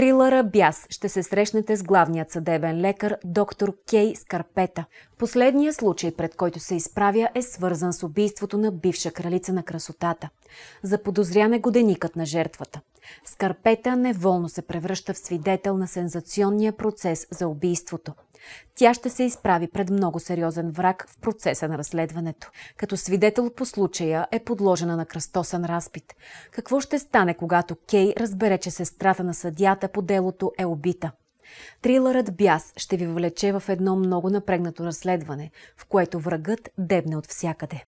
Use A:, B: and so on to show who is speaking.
A: трилъра Бяс ще се срещнете с главният съдебен лекар доктор Кей Скарпета. Последният случай, пред който се изправя, е свързан с убийството на бивша кралица на красотата. За подозрян е годеникът на жертвата. Скарпета неволно се превръща в свидетел на сензационния процес за убийството. Тя ще се изправи пред много сериозен враг в процеса на разследването. Като свидетел по случая е подложена на кръстосен разпит. Какво ще стане, когато Кей разбере, че сестрата на съдята по делото е убита? Трилърът Бяс ще ви влече в едно много напрегнато разследване, в което врагът дебне от всякъде.